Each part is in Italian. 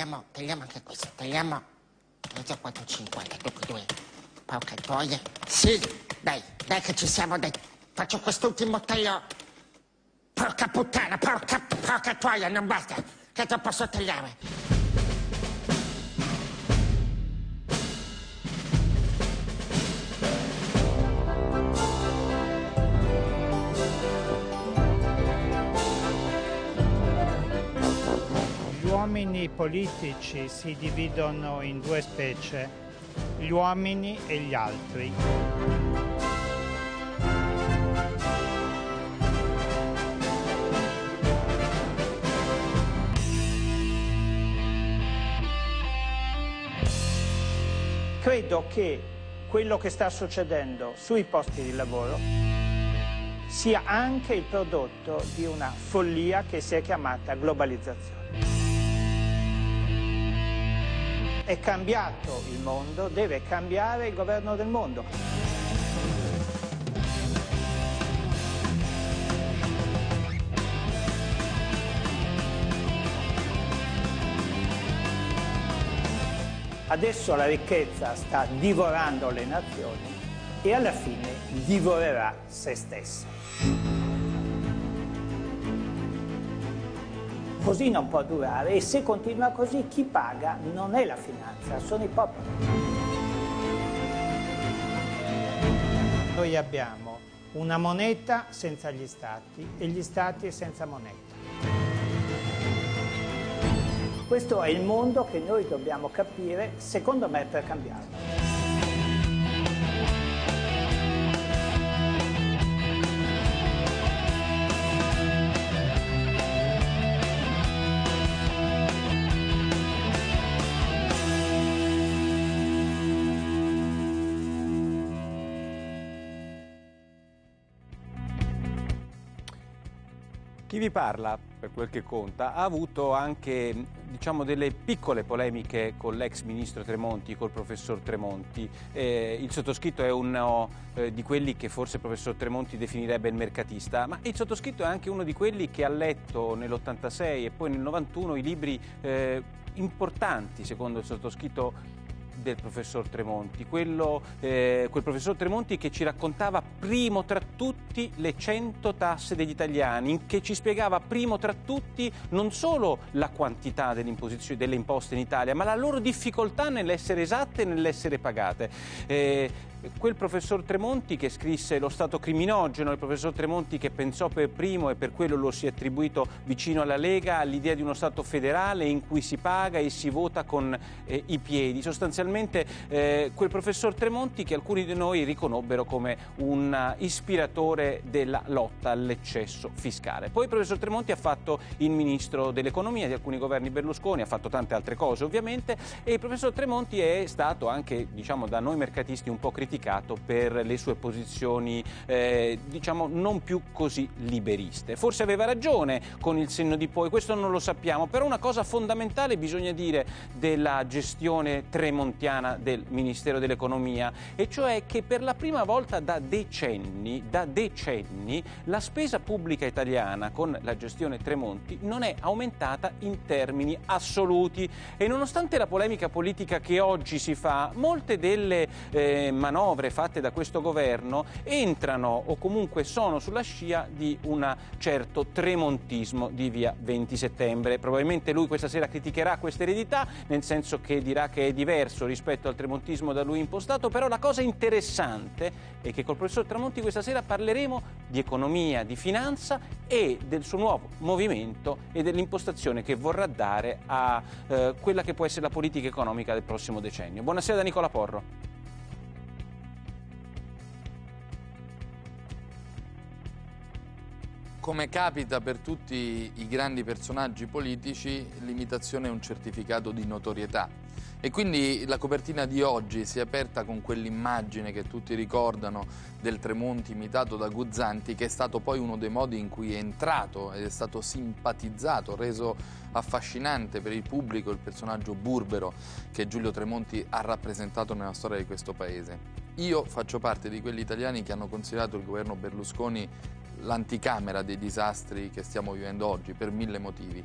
tagliamo, tagliamo anche questo, tagliamo 3, 3, 4, 50, dunque 2, porca troia, sì, dai, dai che ci siamo, dai, faccio quest'ultimo taglio, porca puttana, porca, porca troia, non basta, che te lo posso tagliare. uomini politici si dividono in due specie, gli uomini e gli altri. Credo che quello che sta succedendo sui posti di lavoro sia anche il prodotto di una follia che si è chiamata globalizzazione. È cambiato il mondo, deve cambiare il governo del mondo. Adesso la ricchezza sta divorando le nazioni e alla fine divorerà se stessa. Così non può durare e se continua così chi paga non è la finanza, sono i popoli. Noi abbiamo una moneta senza gli stati e gli stati senza moneta. Questo è il mondo che noi dobbiamo capire, secondo me, per cambiarlo. vi parla, per quel che conta, ha avuto anche diciamo, delle piccole polemiche con l'ex ministro Tremonti, col professor Tremonti. Eh, il sottoscritto è uno eh, di quelli che forse il professor Tremonti definirebbe il mercatista, ma il sottoscritto è anche uno di quelli che ha letto nell'86 e poi nel 91 i libri eh, importanti, secondo il sottoscritto, del professor Tremonti, quello, eh, quel professor Tremonti che ci raccontava primo tra tutti le 100 tasse degli italiani, che ci spiegava primo tra tutti non solo la quantità delle imposte in Italia, ma la loro difficoltà nell'essere esatte e nell'essere pagate. Eh, quel professor Tremonti che scrisse Lo Stato criminogeno, il professor Tremonti che pensò per primo e per quello lo si è attribuito vicino alla Lega all'idea di uno Stato federale in cui si paga e si vota con eh, i piedi. Sostanzialmente eh, quel professor Tremonti che alcuni di noi riconobbero come un eh, ispiratore della lotta all'eccesso fiscale. Poi il professor Tremonti ha fatto il ministro dell'economia di alcuni governi Berlusconi, ha fatto tante altre cose ovviamente e il professor Tremonti è stato anche diciamo da noi mercatisti un po' criticato criticato per le sue posizioni eh, diciamo non più così liberiste. Forse aveva ragione con il senno di poi, questo non lo sappiamo, però una cosa fondamentale bisogna dire della gestione tremontiana del Ministero dell'Economia e cioè che per la prima volta da decenni, da decenni la spesa pubblica italiana con la gestione Tremonti non è aumentata in termini assoluti e nonostante la polemica politica che oggi si fa, molte delle eh, manovre manovre fatte da questo governo entrano o comunque sono sulla scia di un certo tremontismo di via 20 settembre. Probabilmente lui questa sera criticherà questa eredità, nel senso che dirà che è diverso rispetto al tremontismo da lui impostato, però la cosa interessante è che col professor Tramonti questa sera parleremo di economia, di finanza e del suo nuovo movimento e dell'impostazione che vorrà dare a eh, quella che può essere la politica economica del prossimo decennio. Buonasera da Nicola Porro. come capita per tutti i grandi personaggi politici, l'imitazione è un certificato di notorietà. E quindi la copertina di oggi si è aperta con quell'immagine che tutti ricordano del Tremonti imitato da Guzzanti, che è stato poi uno dei modi in cui è entrato ed è stato simpatizzato, reso affascinante per il pubblico il personaggio burbero che Giulio Tremonti ha rappresentato nella storia di questo paese. Io faccio parte di quegli italiani che hanno considerato il governo Berlusconi l'anticamera dei disastri che stiamo vivendo oggi per mille motivi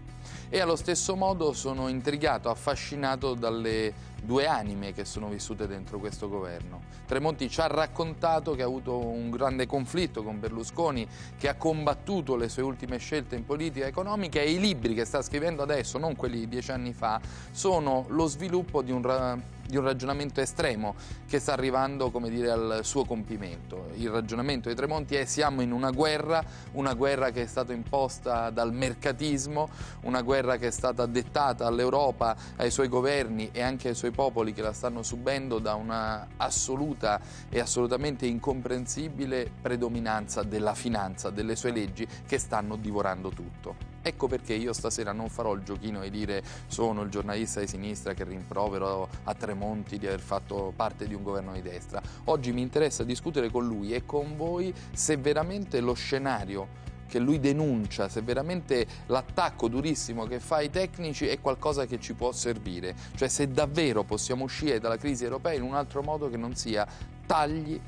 e allo stesso modo sono intrigato, affascinato dalle due anime che sono vissute dentro questo governo. Tremonti ci ha raccontato che ha avuto un grande conflitto con Berlusconi, che ha combattuto le sue ultime scelte in politica economica e i libri che sta scrivendo adesso, non quelli di dieci anni fa, sono lo sviluppo di un, ra di un ragionamento estremo che sta arrivando dire, al suo compimento. Il ragionamento di Tremonti è siamo in una guerra, una guerra che è stata imposta dal mercatismo, una guerra che è stata dettata all'Europa, ai suoi governi e anche ai suoi popoli che la stanno subendo da una assoluta e assolutamente incomprensibile predominanza della finanza, delle sue leggi che stanno divorando tutto. Ecco perché io stasera non farò il giochino di dire sono il giornalista di sinistra che rimprovero a Tremonti di aver fatto parte di un governo di destra. Oggi mi interessa discutere con lui e con voi se veramente lo scenario che lui denuncia, se veramente l'attacco durissimo che fa ai tecnici è qualcosa che ci può servire, cioè se davvero possiamo uscire dalla crisi europea in un altro modo che non sia tagli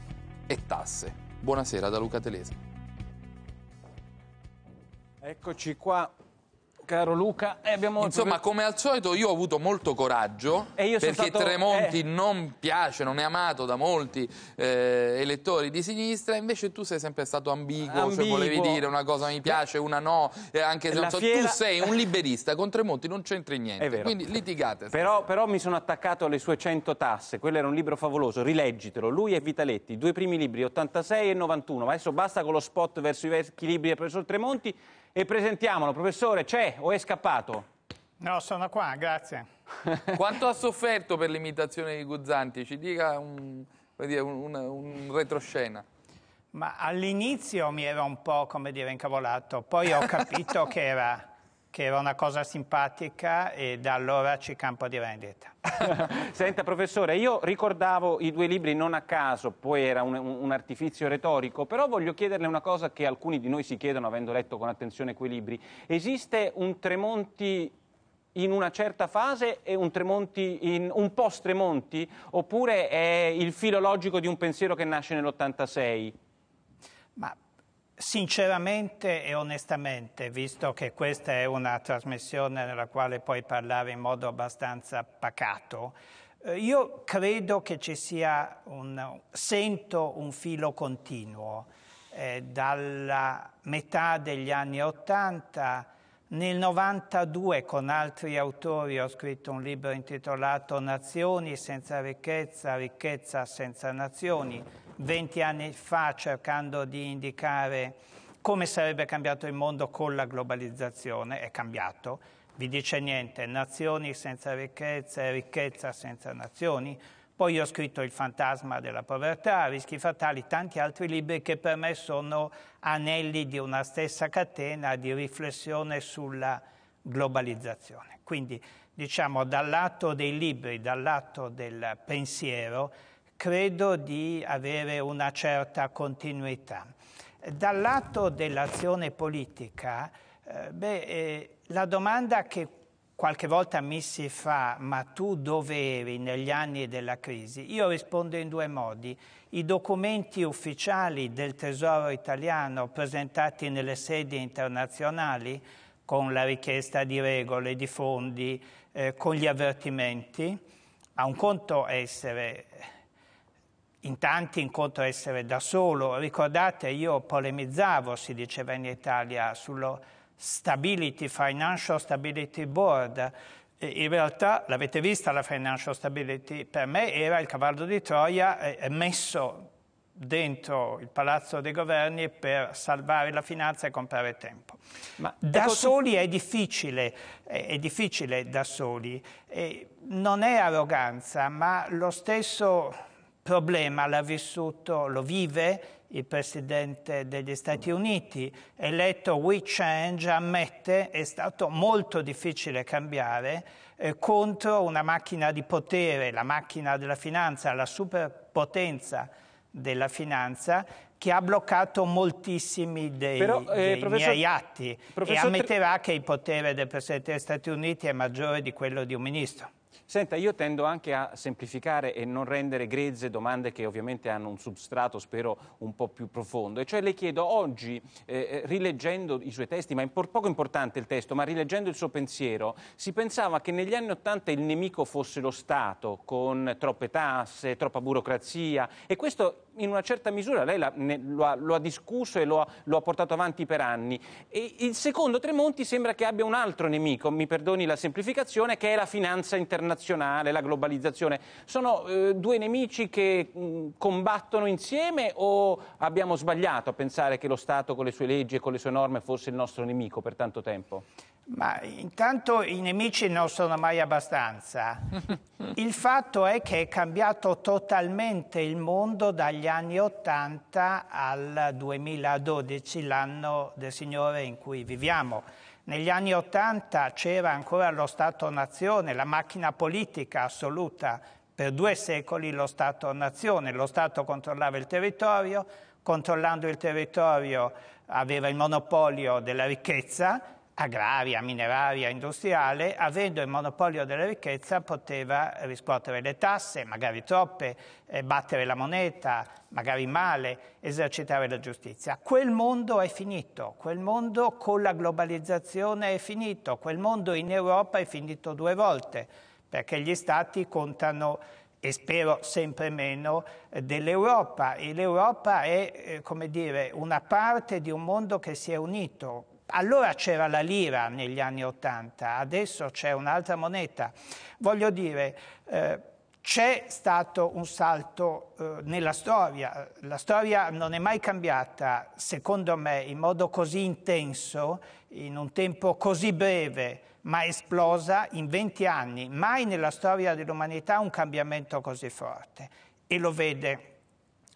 e tasse. Buonasera da Luca Telese. Eccoci qua, caro Luca. Eh, abbiamo... Insomma, come al solito io ho avuto molto coraggio perché stato... Tremonti eh. non piace, non è amato da molti eh, elettori di sinistra, invece tu sei sempre stato ambiguo, cioè ambiguo. Cioè volevi dire una cosa mi piace, una no, eh, anche eh, se so, fiera... tu sei un liberista, con Tremonti non c'entri niente, quindi litigate. Però, però, mi sono attaccato alle sue 100 tasse, quello era un libro favoloso, rileggitelo, lui e Vitaletti, due primi libri, 86 e 91, ma adesso basta con lo spot verso i vecchi libri del professor Tremonti e presentiamolo. Professore, c'è o è scappato? No, sono qua, grazie. Quanto ha sofferto per l'imitazione di Guzzanti? Ci dica un, dire, un, un retroscena. Ma all'inizio mi era un po', come dire, incavolato, poi ho capito che era che era una cosa simpatica e da allora ci campo di vendita. Senta professore, io ricordavo i due libri non a caso, poi era un, un, artifizio retorico, però voglio chiederle una cosa che alcuni di noi si chiedono avendo letto con attenzione quei libri. Esiste un Tremonti in una certa fase e un, tremonti in, un post Tremonti oppure è il filologico di un pensiero che nasce nell'86? Ma Sinceramente e onestamente, visto che questa è una trasmissione nella quale puoi parlare in modo abbastanza pacato, eh, io credo che ci sia un, sento un filo continuo eh, dalla metà degli anni Ottanta. Nel 92 con altri autori ho scritto un libro intitolato Nazioni senza ricchezza, ricchezza senza nazioni 20 anni fa cercando di indicare come sarebbe cambiato il mondo con la globalizzazione, è cambiato, vi dice niente, nazioni senza ricchezza e ricchezza senza nazioni. Poi ho scritto Il fantasma della povertà, Rischi fatali, tanti altri libri che per me sono anelli di una stessa catena di riflessione sulla globalizzazione. Quindi diciamo dal lato dei libri, dal lato del pensiero, credo di avere una certa continuità. Dal lato dell'azione politica, eh, beh, eh, la domanda che qualche volta mi si fa, ma tu dove eri negli anni della crisi? Io rispondo in due modi. I documenti ufficiali del Tesoro italiano presentati nelle sedi internazionali, con la richiesta di regole, di fondi, eh, con gli avvertimenti, a un conto essere in tanti incontro essere da solo. Ricordate, io polemizzavo, si diceva in Italia, sullo Stability, Financial Stability Board. E in realtà, l'avete vista la Financial Stability, per me era il cavallo di Troia eh, messo dentro il palazzo dei governi per salvare la finanza e comprare tempo. Ma da ecco, soli è difficile, è, è difficile da soli. E non è arroganza, ma lo stesso problema l'ha vissuto, lo vive il Presidente degli Stati Uniti, eletto We Change, ammette è stato molto difficile cambiare eh, contro una macchina di potere, la macchina della finanza, la superpotenza della finanza che ha bloccato moltissimi dei, Però, eh, dei miei atti professor... e ammetterà che il potere del Presidente degli Stati Uniti è maggiore di quello di un ministro. Senta, io tendo anche a semplificare e non rendere grezze domande che ovviamente hanno un substrato, spero, un po' più profondo. E cioè le chiedo oggi, eh, eh rileggendo i suoi testi, ma è poco importante il testo, ma rileggendo il suo pensiero, si pensava che negli anni Ottanta il nemico fosse lo Stato, con troppe tasse, troppa burocrazia, e questo in una certa misura lei la, ne, lo, ha, lo, ha, discusso e lo ha, lo ha, portato avanti per anni. E il secondo Tremonti sembra che abbia un altro nemico, mi perdoni la semplificazione, che è la finanza internazionale, la globalizzazione. Sono eh, due nemici che mh, mm, combattono insieme o abbiamo sbagliato a pensare che lo Stato con le sue leggi e con le sue norme fosse il nostro nemico per tanto tempo? Ma intanto i nemici non sono mai abbastanza Il fatto è che è cambiato totalmente il mondo dagli anni 80 al 2012, l'anno del Signore in cui viviamo. Negli anni 80 c'era ancora lo Stato-nazione, la macchina politica assoluta. Per due secoli lo Stato-nazione, lo Stato controllava il territorio, controllando il territorio aveva il monopolio della ricchezza, agraria, mineraria, industriale, avendo il monopolio della ricchezza poteva riscuotere le tasse, magari troppe, eh, battere la moneta, magari male, esercitare la giustizia. Quel mondo è finito, quel mondo con la globalizzazione è finito, quel mondo in Europa è finito due volte, perché gli stati contano e spero sempre meno, dell'Europa. E l'Europa è, eh, come dire, una parte di un mondo che si è unito, allora c'era la lira negli anni Ottanta, adesso c'è un'altra moneta. Voglio dire, eh, c'è stato un salto eh, nella storia. La storia non è mai cambiata, secondo me, in modo così intenso, in un tempo così breve, ma esplosa in 20 anni. Mai nella storia dell'umanità un cambiamento così forte. E lo vede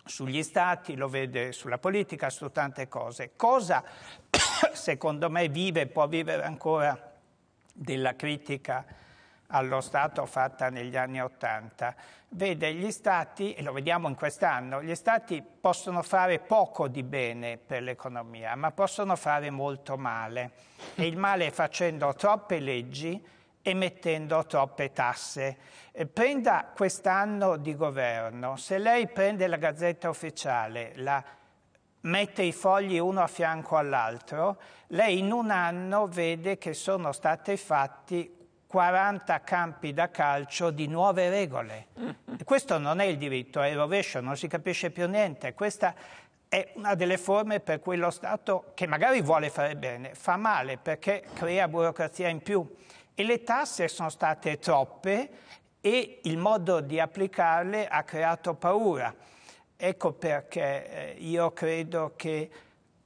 sugli stati, lo vede sulla politica, su tante cose. Cosa secondo me vive, può vivere ancora della critica allo Stato fatta negli anni Ottanta. Vede gli Stati, e lo vediamo in quest'anno, gli Stati possono fare poco di bene per l'economia, ma possono fare molto male. E il male è facendo troppe leggi emettendo troppe tasse. Eh, prenda quest'anno di governo, se lei prende la Gazzetta Ufficiale, la mette i fogli uno a fianco all'altro, lei in un anno vede che sono stati fatti 40 campi da calcio di nuove regole. Mm. Questo non è il diritto, è il rovescio, non si capisce più niente. Questa è una delle forme per cui lo Stato, che magari vuole fare bene, fa male perché crea burocrazia in più e le tasse sono state troppe e il modo di applicarle ha creato paura. Ecco perché eh, io credo che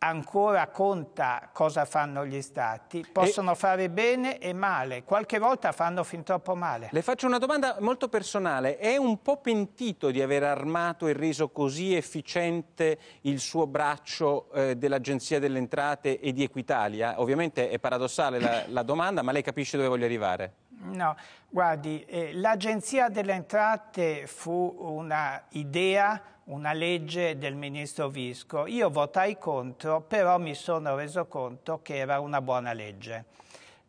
ancora conta cosa fanno gli stati, possono e... fare bene e male, qualche volta fanno fin troppo male. Le faccio una domanda molto personale, è un po' pentito di aver armato e reso così efficiente il suo braccio eh, dell'Agenzia delle Entrate e di Equitalia? Ovviamente è paradossale la, la domanda, ma lei capisce dove voglio arrivare. No, guardi, eh, l'Agenzia delle Entrate fu una idea una legge del ministro Visco. Io votai contro, però mi sono reso conto che era una buona legge.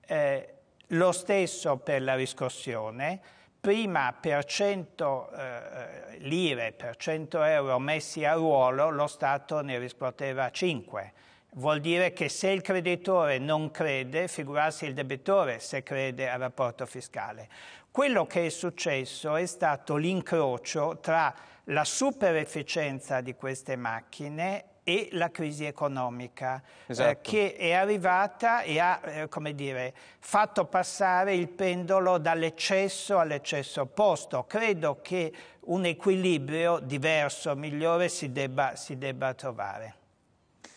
Eh, lo stesso per la riscossione, prima per 100 eh, lire, per 100 euro messi a ruolo, lo Stato ne riscuoteva 5. Vuol dire che se il creditore non crede, figurarsi il debitore se crede al rapporto fiscale. Quello che è successo è stato l'incrocio tra la superefficienza di queste macchine e la crisi economica eh, esatto. eh, che è arrivata e ha eh, dire, fatto passare il pendolo dall'eccesso all'eccesso opposto. Credo che un equilibrio diverso, migliore si debba, si debba trovare.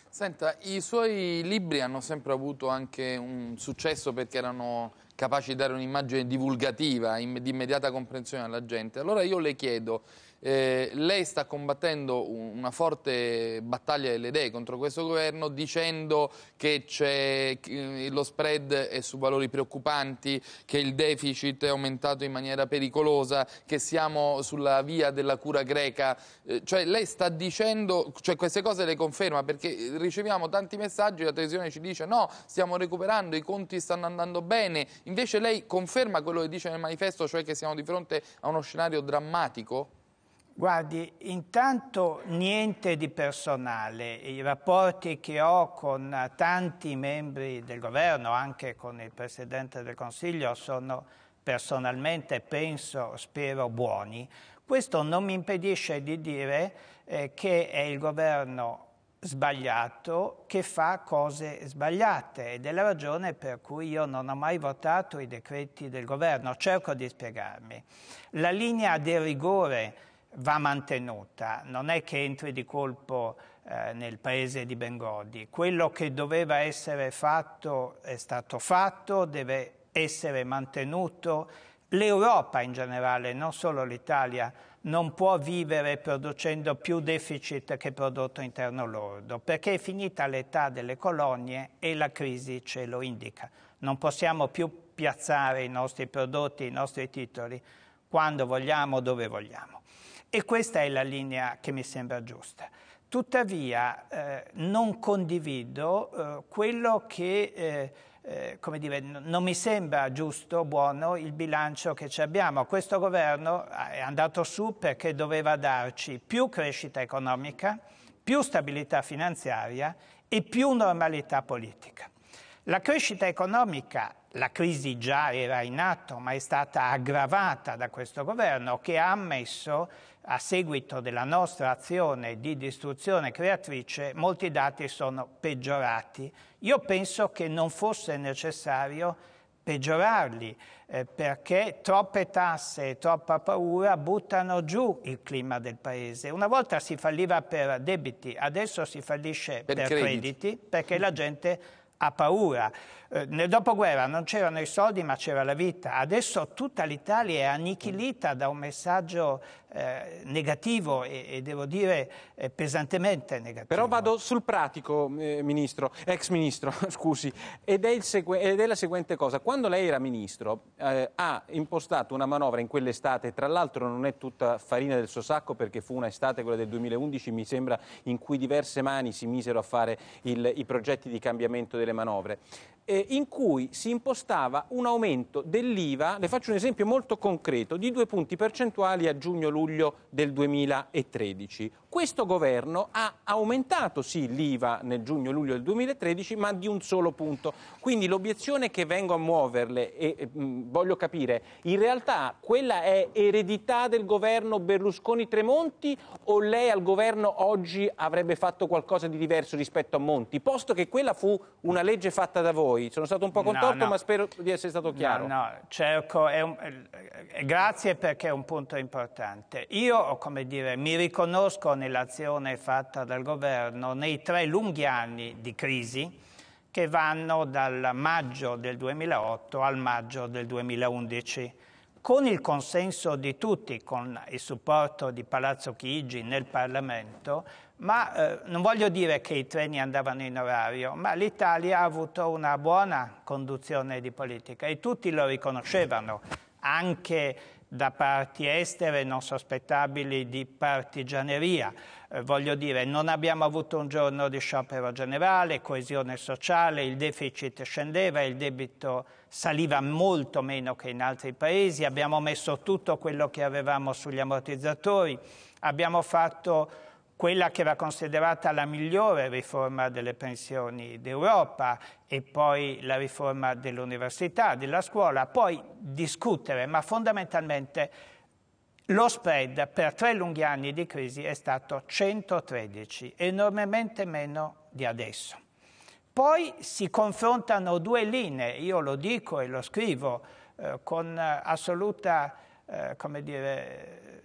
Senta, i suoi libri hanno sempre avuto anche un successo perché erano capaci di dare un'immagine divulgativa, di immediata comprensione alla gente. Allora io le chiedo, eh, lei sta combattendo un, una forte battaglia delle idee contro questo governo dicendo che, che eh, lo spread è su valori preoccupanti, che il deficit è aumentato in maniera pericolosa, che siamo sulla via della cura greca. Eh, cioè lei sta dicendo, cioè queste cose le conferma perché riceviamo tanti messaggi, la televisione ci dice no, stiamo recuperando, i conti stanno andando bene. Invece lei conferma quello che dice nel manifesto, cioè che siamo di fronte a uno scenario drammatico? Guardi, intanto niente di personale, i rapporti che ho con tanti membri del governo, anche con il Presidente del Consiglio, sono personalmente, penso, spero, buoni. Questo non mi impedisce di dire eh, che è il governo sbagliato che fa cose sbagliate ed è la ragione per cui io non ho mai votato i decreti del governo. Cerco di spiegarmi. La linea del rigore va mantenuta, non è che entri di colpo eh, nel paese di Bengodi, quello che doveva essere fatto è stato fatto, deve essere mantenuto, l'Europa in generale, non solo l'Italia, non può vivere producendo più deficit che prodotto interno lordo, perché è finita l'età delle colonie e la crisi ce lo indica. Non possiamo più piazzare i nostri prodotti, i nostri titoli, quando vogliamo, dove vogliamo. E questa è la linea che mi sembra giusta. Tuttavia eh, non condivido eh, quello che, eh, eh come dire, non mi sembra giusto, buono il bilancio che ci abbiamo. Questo governo ah, è andato su perché doveva darci più crescita economica, più stabilità finanziaria e più normalità politica. La crescita economica, la crisi già era in atto, ma è stata aggravata da questo governo che ha ammesso a seguito della nostra azione di distruzione creatrice, molti dati sono peggiorati. Io penso che non fosse necessario peggiorarli eh, perché troppe tasse e troppa paura buttano giù il clima del paese. Una volta si falliva per debiti, adesso si fallisce per, per crediti. crediti perché la gente ha paura. Eh, nel dopoguerra non c'erano i soldi ma c'era la vita, adesso tutta l'Italia è annichilita da un messaggio eh, negativo e, e, devo dire eh, pesantemente negativo. Però vado sul pratico, eh, ministro, ex ministro, scusi, ed è, ed è, la seguente cosa. Quando lei era ministro eh, ha impostato una manovra in quell'estate, tra l'altro non è tutta farina del suo sacco perché fu un'estate, quella del 2011 mi sembra, in cui diverse mani si misero a fare il, i progetti di cambiamento delle manovre. E eh, in cui si impostava un aumento dell'IVA, le faccio un esempio molto concreto, di due punti percentuali a giugno-luglio del 2013. Questo governo ha aumentato sì l'IVA nel giugno-luglio del 2013, ma di un solo punto. Quindi l'obiezione che vengo a muoverle, e, e mh, mm, voglio capire, in realtà quella è eredità del governo Berlusconi-Tremonti o lei al governo oggi avrebbe fatto qualcosa di diverso rispetto a Monti? Posto che quella fu una legge fatta da voi, sono stato un po' contorto, no, no. ma spero di essere stato chiaro. No, no, cerco, un, grazie perché è un punto importante. Io, come dire, mi riconosco nell'azione fatta dal governo nei tre lunghi anni di crisi che vanno dal maggio del 2008 al maggio del 2011 con il consenso di tutti, con il supporto di Palazzo Chigi nel Parlamento, ma eh, non voglio dire che i treni andavano in orario, ma l'Italia ha avuto una buona conduzione di politica e tutti lo riconoscevano, anche da parti estere non sospettabili di partigianeria. Eh, voglio dire, non abbiamo avuto un giorno di sciopero generale, coesione sociale, il deficit scendeva, il debito saliva molto meno che in altri paesi, abbiamo messo tutto quello che avevamo sugli ammortizzatori, abbiamo fatto quella che era considerata la migliore riforma delle pensioni d'Europa e poi la riforma dell'università, della scuola, poi discutere, ma fondamentalmente lo spread per tre lunghi anni di crisi è stato 113, enormemente meno di adesso. Poi si confrontano due linee, io lo dico e lo scrivo eh, con assoluta eh, dire,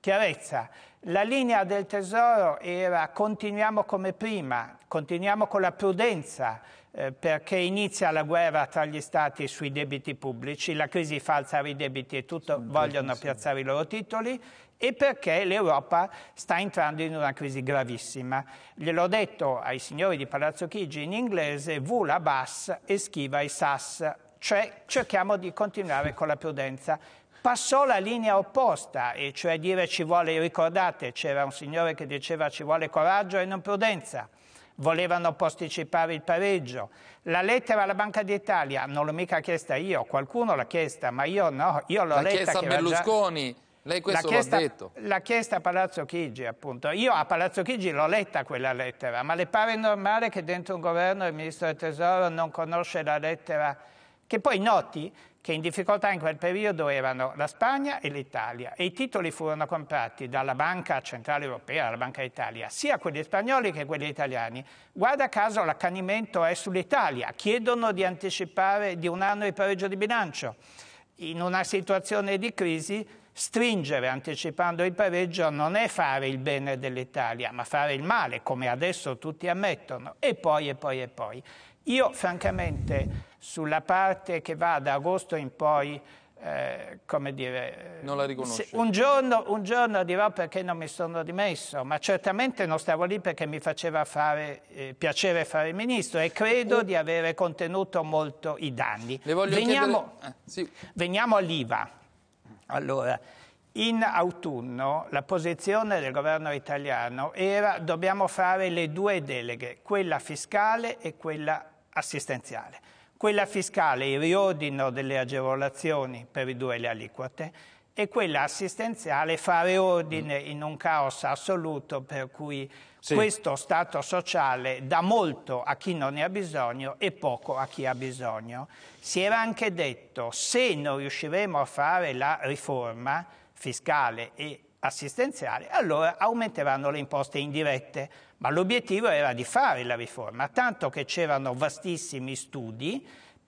chiarezza, la linea del Tesoro era continuiamo come prima, continuiamo con la prudenza eh, perché inizia la guerra tra gli stati sui debiti pubblici, la crisi fa alzare i debiti e tutto, Sono vogliono difficile. piazzare i loro titoli e perché l'Europa sta entrando in una crisi gravissima. Gliel'ho detto ai signori di Palazzo Chigi in inglese, vu la bass e schiva i sass, cioè cerchiamo di continuare con la prudenza passò la linea opposta, e cioè dire ci vuole, ricordate, c'era un signore che diceva ci vuole coraggio e non prudenza, volevano posticipare il pareggio. La lettera alla Banca d'Italia non l'ho mica chiesta io, qualcuno l'ha chiesta, ma io no, io l'ho la letta. L'ha chiesta Berlusconi. Lei questo l'ha chiesta, detto. L'ha chiesta a Palazzo Chigi, appunto. Io a Palazzo Chigi l'ho letta quella lettera, ma le pare normale che dentro un governo il ministro del Tesoro non conosce la lettera? Che poi noti che in difficoltà in quel periodo erano la Spagna e l'Italia e i titoli furono comprati dalla Banca Centrale Europea, dalla Banca d'Italia, sia quelli spagnoli che quelli italiani. Guarda caso l'accanimento è sull'Italia, chiedono di anticipare di un anno il pareggio di bilancio. In una situazione di crisi stringere anticipando il pareggio non è fare il bene dell'Italia, ma fare il male, come adesso tutti ammettono, e poi e poi e poi. Io francamente sulla parte che va da agosto in poi, eh, come dire... Eh, non la riconosce. Un giorno, un giorno, dirò perché non mi sono dimesso, ma certamente non stavo lì perché mi faceva fare, eh, piacere fare il ministro e credo di avere contenuto molto i danni. Le Veniamo, chiedere... eh, sì. veniamo all'IVA. Allora, in autunno la posizione del governo italiano era dobbiamo fare le due deleghe, quella fiscale e quella assistenziale quella fiscale, il riordino delle agevolazioni per ridurre le aliquote e quella assistenziale, fare ordine in un caos assoluto per cui sì. questo Stato sociale dà molto a chi non ne ha bisogno e poco a chi ha bisogno. Si era anche detto se non riusciremo a fare la riforma fiscale e assistenziale, allora aumenteranno le imposte indirette. Ma l'obiettivo era di fare la riforma, tanto che c'erano vastissimi studi,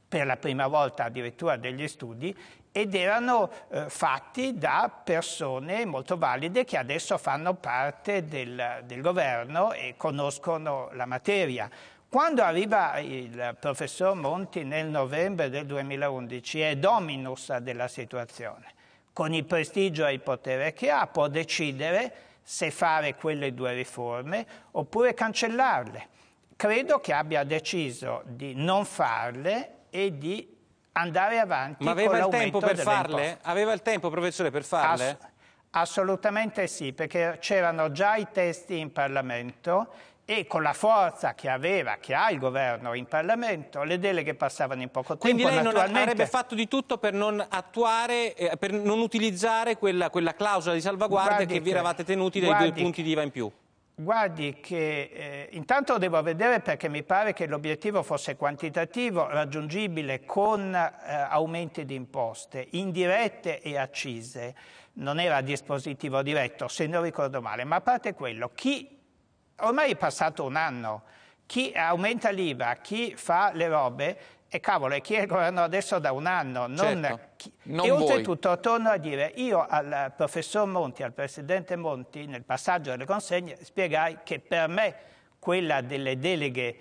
per la prima volta addirittura degli studi, ed erano eh, fatti da persone molto valide che adesso fanno parte del, del governo e conoscono la materia. Quando arriva il professor Monti nel novembre del 2011 è dominus della situazione con il prestigio e il potere che ha, può decidere se fare quelle due riforme oppure cancellarle. Credo che abbia deciso di non farle e di andare avanti Ma aveva il tempo per farle? Imposte. Aveva il tempo, professore, per farle? Ass assolutamente sì, perché c'erano già i testi in Parlamento e con la forza che aveva, che ha il governo in Parlamento, le deleghe passavano in poco Quindi tempo. Quindi lei non avrebbe fatto di tutto per non attuare, eh, per non utilizzare quella, quella clausola di salvaguardia guardi che, vi eravate tenuti dai due punti di IVA in più? Guardi che eh, intanto devo vedere perché mi pare che l'obiettivo fosse quantitativo, raggiungibile con eh, aumenti di imposte indirette e accise. Non era dispositivo diretto, se non ricordo male, ma a parte quello, chi ormai è passato un anno, chi aumenta l'IVA, chi fa le robe, e cavolo, è chi è il governo adesso da un anno, non, certo, chi... non E voi. oltretutto torno a dire, io al professor Monti, al presidente Monti, nel passaggio delle consegne, spiegai che per me quella delle deleghe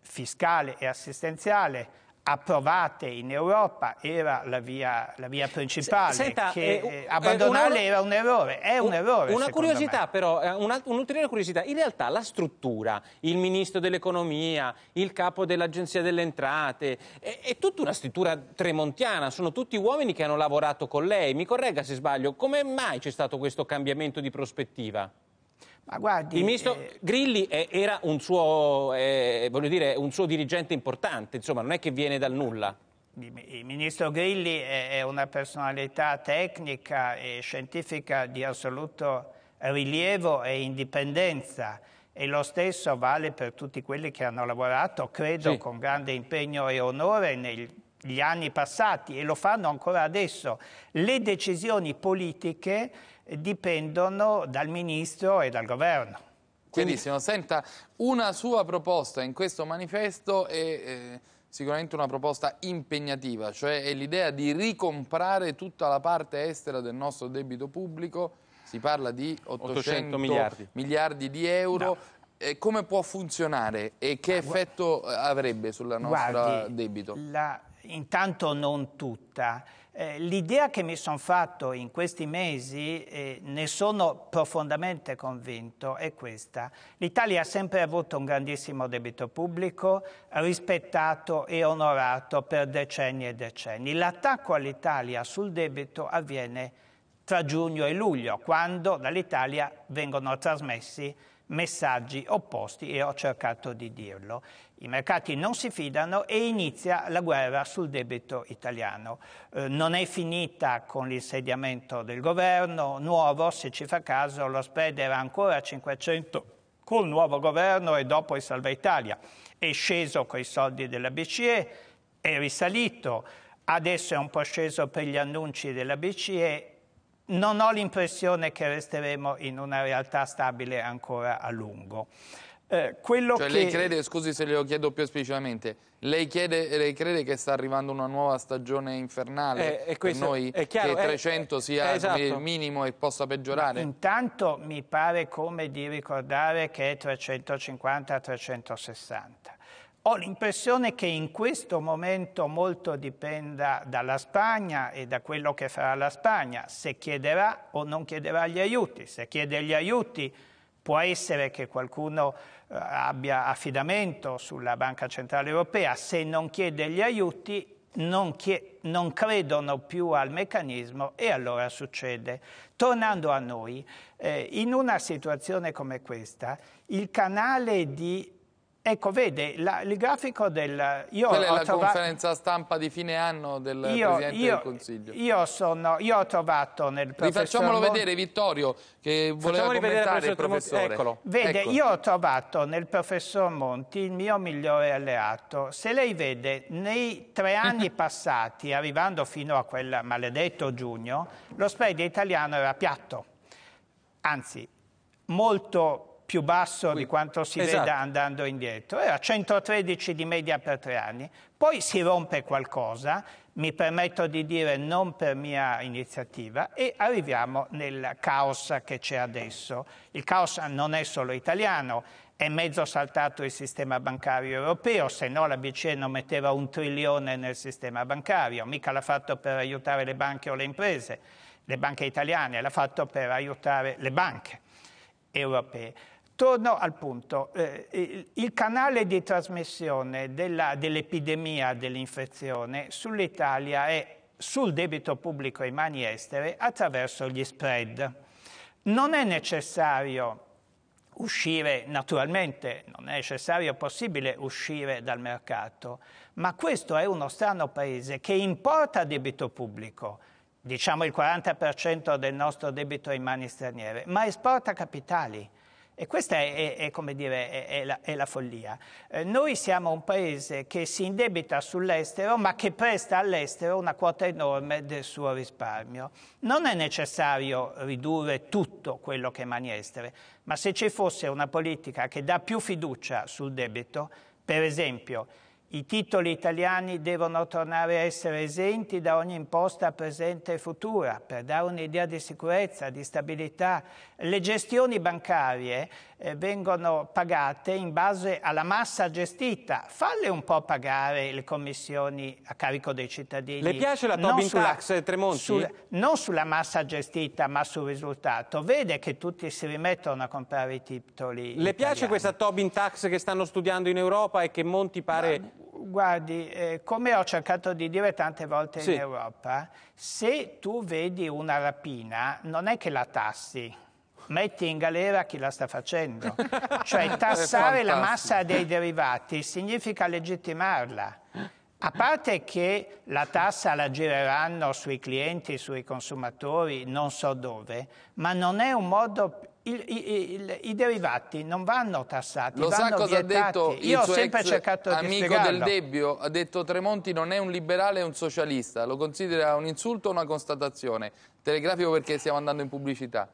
fiscale e assistenziale approvate in Europa era la via, la via principale, Senta, eh, eh abbandonarle una, era un errore, è un, un errore. Una curiosità me. però, eh, un'ulteriore curiosità, in realtà la struttura, il ministro dell'economia, il capo dell'agenzia delle entrate, è, è, tutta una struttura tremontiana, sono tutti uomini che hanno lavorato con lei, mi corregga se sbaglio, come mai c'è stato questo cambiamento di prospettiva? Guardi, il ministro eh... Grilli è, era un suo, eh, dire, un suo dirigente importante, insomma, non è che viene dal nulla. Il ministro Grilli è una personalità tecnica e scientifica di assoluto rilievo e indipendenza e lo stesso vale per tutti quelli che hanno lavorato, credo, sì. con grande impegno e onore negli anni passati e lo fanno ancora adesso. Le decisioni politiche dipendono dal Ministro e dal Governo. Benissimo, senta, una sua proposta in questo manifesto è eh, sicuramente una proposta impegnativa, cioè è l'idea di ricomprare tutta la parte estera del nostro debito pubblico, si parla di 800, 800 miliardi. miliardi. di euro, no. eh, come può funzionare e che ah, effetto eh, avrebbe sul nostro debito? La, intanto non tutta. Eh, l'idea che mi sono fatto in questi mesi, eh, ne sono profondamente convinto, è questa. L'Italia ha sempre avuto un grandissimo debito pubblico, rispettato e onorato per decenni e decenni. L'attacco all'Italia sul debito avviene tra giugno e luglio, quando dall'Italia vengono trasmessi messaggi opposti e ho cercato di dirlo. I mercati non si fidano e inizia la guerra sul debito italiano. Eh, non è finita con l'insediamento del governo nuovo, se ci fa caso lo spread era ancora a 500 col nuovo governo e dopo il Salva Italia. È sceso con i soldi della BCE, è risalito, adesso è un po' sceso per gli annunci della BCE non ho l'impressione che resteremo in una realtà stabile ancora a lungo. Eh, quello cioè, che... lei crede, scusi se glielo chiedo più esplicitamente, lei, chiede, lei, crede che sta arrivando una nuova stagione infernale eh, per noi è chiaro, che 300 eh, è, eh, sia esatto. il minimo e possa peggiorare? Intanto mi pare come di ricordare che è 350-360. Ho l'impressione che in questo momento molto dipenda dalla Spagna e da quello che farà la Spagna, se chiederà o non chiederà gli aiuti. Se chiede gli aiuti Può essere che qualcuno eh, abbia affidamento sulla Banca Centrale Europea, se non chiede gli aiuti non, chied- non credono più al meccanismo e allora succede. Tornando a noi, eh, in una situazione come questa, il canale di Ecco, vede, la, il grafico del... Io Quella è la trova... conferenza stampa di fine anno del io, Presidente io, del Consiglio. Io, sono, io, ho trovato nel professor... Rifacciamolo Mon... vedere, Vittorio, che voleva Facciamoli commentare il professore. Eccolo. Vede, Eccolo. io ecco. ho trovato nel professor Monti il mio migliore alleato. Se lei vede, nei tre anni passati, arrivando fino a quel maledetto giugno, lo spread italiano era piatto. Anzi, molto più basso Qui. di quanto si esatto. veda andando indietro, era 113 di media per tre anni, poi si rompe qualcosa, mi permetto di dire non per mia iniziativa, e arriviamo nel caos che c'è adesso. Il caos non è solo italiano, è mezzo saltato il sistema bancario europeo, se no la BCE non metteva un trilione nel sistema bancario, mica l'ha fatto per aiutare le banche o le imprese, le banche italiane, l'ha fatto per aiutare le banche europee torno al punto, eh, il canale di trasmissione dell'epidemia dell'infezione sull'Italia è sul debito pubblico in mani estere attraverso gli spread. Non è necessario uscire, naturalmente non è necessario possibile uscire dal mercato, ma questo è uno strano paese che importa debito pubblico, diciamo il 40% del nostro debito in mani straniere, ma esporta capitali. E questa è, è, è, dire, è la, la, follia. Eh, noi siamo un paese che si indebita sull'estero ma che presta all'estero una quota enorme del suo risparmio. Non è necessario ridurre tutto quello che emani estere, ma se ci fosse una politica che dà più fiducia sul debito, per esempio i titoli italiani devono tornare a essere esenti da ogni imposta presente e futura per dare un'idea di sicurezza, di stabilità. Le gestioni bancarie eh, vengono pagate in base alla massa gestita. Falle un po' pagare le commissioni a carico dei cittadini. Le piace la Tobin Tax eh, Tremonti? Sulla, non sulla massa gestita ma sul risultato. Vede che tutti si rimettono a comprare i titoli Le italiani. piace questa Tobin Tax che stanno studiando in Europa e che Monti pare... No Guardi, eh, come ho cercato di dire tante volte sì. in Europa, se tu vedi una rapina non è che la tassi, metti in galera chi la sta facendo. cioè tassare la massa dei derivati significa legittimarla. A parte che la tassa la gireranno sui clienti, sui consumatori, non so dove, ma non è un modo il, i, il, I derivati non vanno tassati, Lo vanno sa cosa vietati. ha detto Io ho sempre cercato di amico del Debbio, ha detto Tremonti non è un liberale, è un socialista. Lo considera un insulto o una constatazione? Telegrafico perché stiamo andando in pubblicità.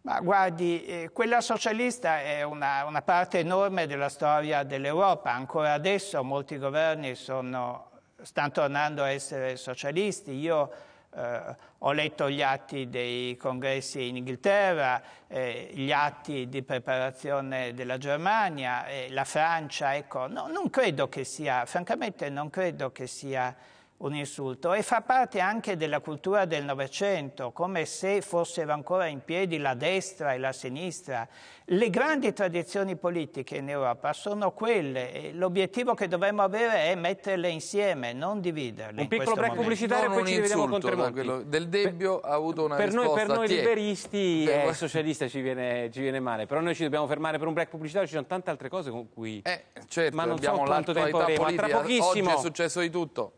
Ma guardi, eh, quella socialista è una, una parte enorme della storia dell'Europa. Ancora adesso molti governi sono, stanno tornando a essere socialisti. Io eh, ho letto gli atti dei congressi in Inghilterra, eh, gli atti di preparazione della Germania, eh, la Francia, ecco, no, non credo che sia, francamente non credo che sia un insulto e fa parte anche della cultura del Novecento, come se fossero ancora in piedi la destra e la sinistra. Le grandi tradizioni politiche in Europa sono quelle, e l'obiettivo che dovremmo avere è metterle insieme, non dividerle. Un piccolo break pubblicitario non poi ci rivediamo con Tremonti. Del Debbio ha avuto una per risposta. Noi, per noi liberisti e eh, socialisti ci viene, ci viene, male, però noi ci dobbiamo fermare per un break pubblicitario, ci sono tante altre cose con cui... Eh, certo, ma non abbiamo so quanto tempo avremo, tra pochissimo. Oggi è successo di tutto.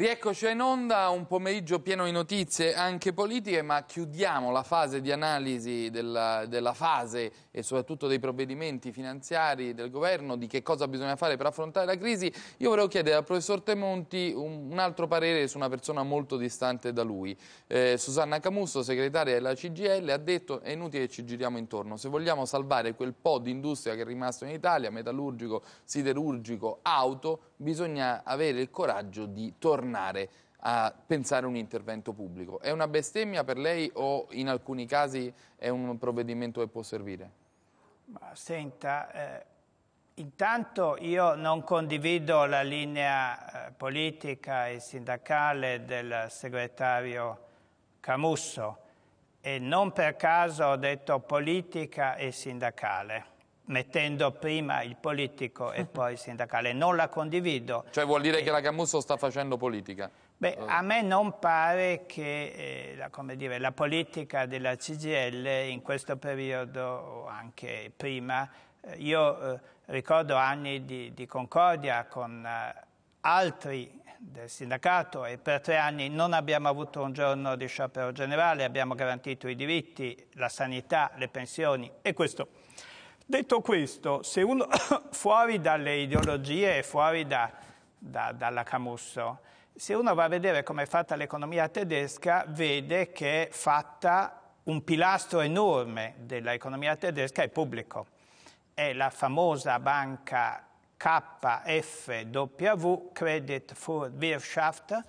Rieccoci in onda, un pomeriggio pieno di notizie anche politiche, ma chiudiamo la fase di analisi della, della fase e soprattutto dei provvedimenti finanziari del governo, di che cosa bisogna fare per affrontare la crisi, io volevo chiedere al professor Tremonti un, altro parere su una persona molto distante da lui. Eh, Susanna Camusso, segretaria della CGL, ha detto è inutile che ci giriamo intorno, se vogliamo salvare quel po' di industria che è rimasto in Italia, metallurgico, siderurgico, auto, bisogna avere il coraggio di tornare a pensare un intervento pubblico. È una bestemmia per lei o in alcuni casi è un provvedimento che può servire? Ma senta, eh, intanto io non condivido la linea eh, politica e sindacale del segretario Camusso e non per caso ho detto politica e sindacale mettendo prima il politico e poi il sindacale. Non la condivido. Cioè vuol dire e... Eh. che la Camusso sta facendo politica? Beh, oh. a me non pare che eh, la, dire, la, politica della CGL in questo periodo o anche prima, eh, io eh, ricordo anni di, di concordia con eh, altri del sindacato e per tre anni non abbiamo avuto un giorno di sciopero generale, abbiamo garantito i diritti, la sanità, le pensioni e questo. Detto questo, se uno fuori dalle ideologie e fuori da, da, dalla Camusso, se uno va a vedere come è fatta l'economia tedesca, vede che è fatta un pilastro enorme dell'economia tedesca è pubblico. È la famosa banca KfW, Credit für Wirtschaft,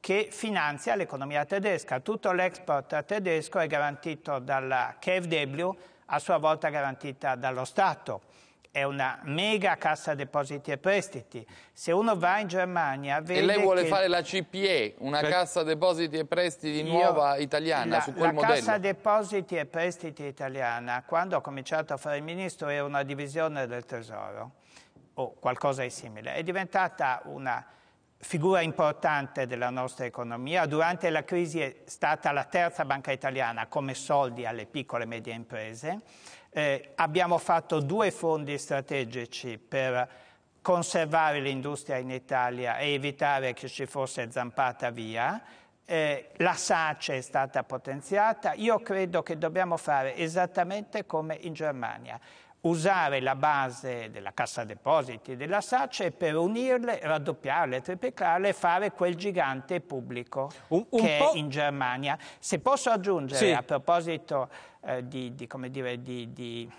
che finanzia l'economia tedesca. Tutto l'export tedesco è garantito dalla KfW, a sua volta garantita dallo Stato è una mega cassa depositi e prestiti. Se uno va in Germania vede E lei vuole che... fare la CPE, una per... Cioè cassa depositi e prestiti Io... nuova italiana, la, su quel la modello? La cassa depositi e prestiti italiana, quando ho cominciato a fare il ministro, era una divisione del tesoro, o qualcosa di simile. È diventata una figura importante della nostra economia. Durante la crisi è stata la terza banca italiana come soldi alle piccole e medie imprese. Eh, abbiamo fatto due fondi strategici per conservare l'industria in Italia e evitare che ci fosse zampata via. Eh, la SACE è stata potenziata, io credo che dobbiamo fare esattamente come in Germania, usare la base della Cassa Depositi della SACE per unirle, raddoppiarle, triplicarle e fare quel gigante pubblico un, un che è in Germania. Se posso aggiungere sì. a proposito eh, di, di, come dire, di, di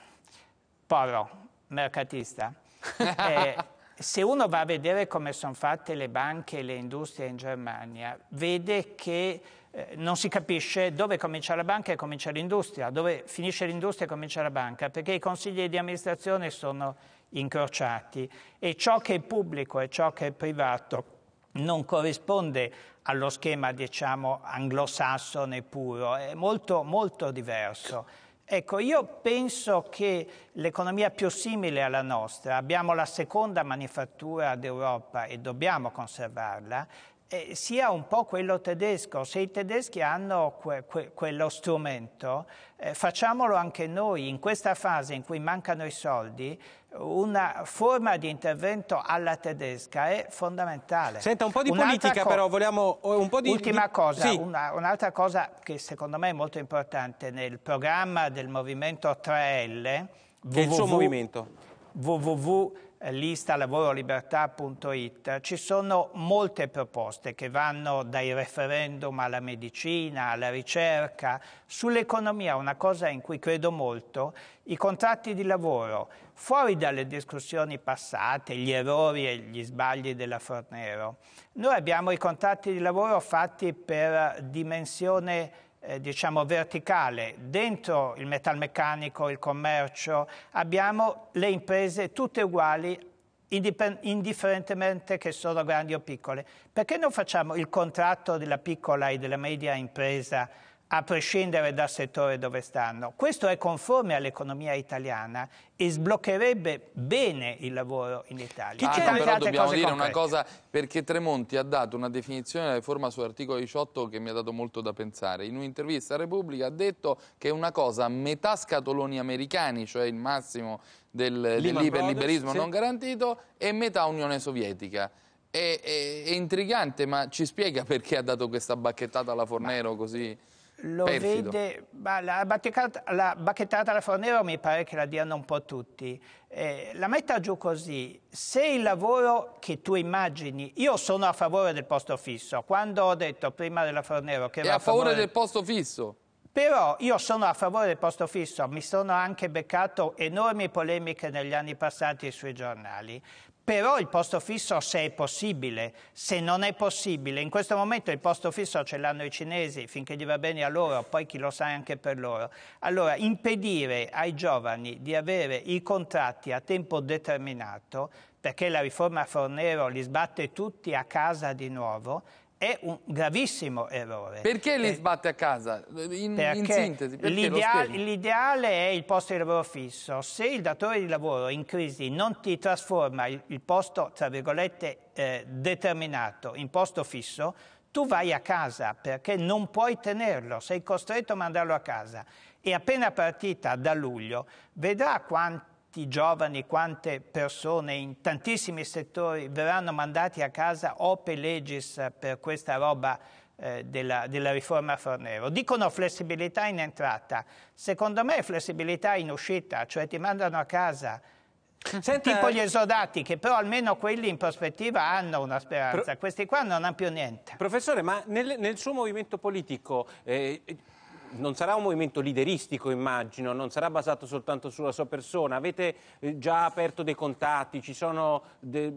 poro mercatista. eh, se uno va a vedere come sono fatte le banche e le industrie in Germania, vede che eh, non si capisce dove comincia la banca e comincia l'industria, dove finisce l'industria e comincia la banca, perché i consigli di amministrazione sono incrociati e ciò che è pubblico e ciò che è privato non corrisponde allo schema diciamo, anglosassone puro, è molto, molto diverso. Ecco, io penso che l'economia più simile alla nostra, abbiamo la seconda manifattura d'Europa e dobbiamo conservarla, eh, sia un po' quello tedesco. Se i tedeschi hanno que, que, quello strumento, eh, facciamolo anche noi in questa fase in cui mancano i soldi. Una forma di intervento alla tedesca è fondamentale. Senta, un po' di politica però, vogliamo un po' di... Ultima cosa, sì. una, un'altra cosa che secondo me è molto importante nel programma del movimento 3L... Che è il suo movimento. www eh, lista lavorolibertà.it ci sono molte proposte che vanno dai referendum alla medicina, alla ricerca, sull'economia, una cosa in cui credo molto, i contratti di lavoro, fuori dalle discussioni passate, gli errori e gli sbagli della Fornero. Noi abbiamo i contratti di lavoro fatti per dimensione eh, diciamo verticale, dentro il metalmeccanico, il commercio, abbiamo le imprese tutte uguali indifferentemente che sono grandi o piccole. Perché non facciamo il contratto della piccola e della media impresa a prescindere dal settore dove stanno. Questo è conforme all'economia italiana e sbloccherebbe bene il lavoro in Italia. Ci ah, però dobbiamo dire concrete. una cosa, perché Tremonti ha dato una definizione della riforma sull'articolo 18 che mi ha dato molto da pensare. In un'intervista a Repubblica ha detto che è una cosa metà scatoloni americani, cioè il massimo del, dell'iperliberismo sì. non garantito, e metà Unione Sovietica. È, è, è intrigante, ma ci spiega perché ha dato questa bacchettata alla Fornero ma... così... Lo perfido. vede, la, la bacchettata alla Fornero mi pare che la diano un po' tutti. Eh, la metta giù così, se il lavoro che tu immagini, io sono a favore del posto fisso, quando ho detto prima della Fornero che... È a favore, favore del posto fisso? Però io sono a favore del posto fisso, mi sono anche beccato enormi polemiche negli anni passati sui giornali. Però il posto fisso se è possibile, se non è possibile, in questo momento il posto fisso ce l'hanno i cinesi, finché gli va bene a loro, poi chi lo sa anche per loro. Allora impedire ai giovani di avere i contratti a tempo determinato, perché la riforma Fornero li sbatte tutti a casa di nuovo, è un gravissimo errore. Perché li eh, sbatte a casa? In, in sintesi, l'ideale, è il posto di lavoro fisso. Se il datore di lavoro in crisi non ti trasforma il, il posto, tra virgolette, eh, determinato in posto fisso, tu vai a casa perché non puoi tenerlo, sei costretto a mandarlo a casa. E appena partita da luglio vedrà quanto quanti giovani, quante persone in tantissimi settori verranno mandati a casa ope legis per questa roba eh, della, della, riforma Fornero. Dicono flessibilità in entrata, secondo me flessibilità in uscita, cioè ti mandano a casa Senta, tipo gli esodati, che però almeno quelli in prospettiva hanno una speranza, Pro... questi qua non hanno più niente. Professore, ma nel, nel suo movimento politico... Eh non sarà un movimento lideristico, immagino, non sarà basato soltanto sulla sua persona. Avete eh, già aperto dei contatti, ci sono de,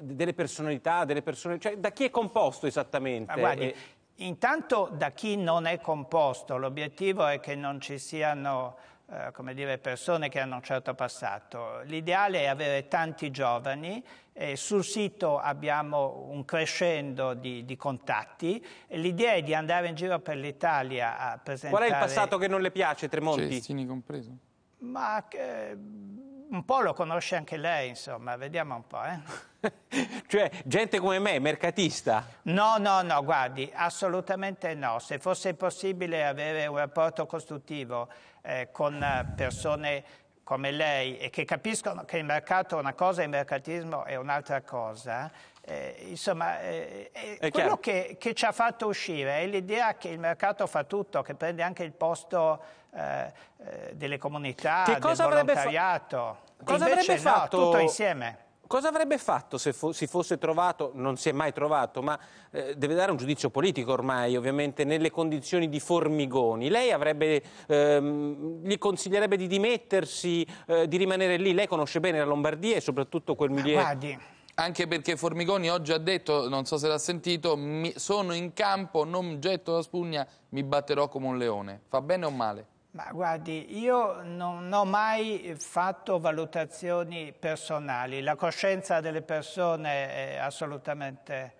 delle personalità, delle persone... Cioè, da chi è composto esattamente? Guardi, e... intanto da chi non è composto, l'obiettivo è che non ci siano eh, come dire, persone che hanno un certo passato. L'ideale è avere tanti giovani, eh, sul sito abbiamo un crescendo di, di contatti, l'idea è di andare in giro per l'Italia a presentare... Qual è il passato che non le piace, Tremonti? Cestini cioè, compreso. Ma che... Mm, un po' lo conosce anche lei, insomma, vediamo un po', eh cioè gente come me, mercatista? No, no, no, guardi, assolutamente no. Se fosse possibile avere un rapporto costruttivo eh, con eh, persone come lei e che capiscono che il mercato è una cosa e il mercatismo è un'altra cosa, eh, insomma, eh, eh, quello che, che, ci ha fatto uscire è l'idea che il mercato fa tutto, che prende anche il posto eh, eh, delle comunità, che cosa del volontariato. Fa- cosa avrebbe no, fatto tutto insieme? Cosa avrebbe fatto se fo si fosse trovato, non si è mai trovato, ma eh, deve dare un giudizio politico ormai, ovviamente, nelle condizioni di Formigoni? Lei avrebbe, ehm, gli consiglierebbe di dimettersi, eh, di rimanere lì? Lei conosce bene la Lombardia e soprattutto quel milieu... Guardi. Anche perché Formigoni oggi ha detto, non so se l'ha sentito, sono in campo, non getto la spugna, mi batterò come un leone. Fa bene o male? Ma guardi, io non ho mai fatto valutazioni personali, la coscienza delle persone è assolutamente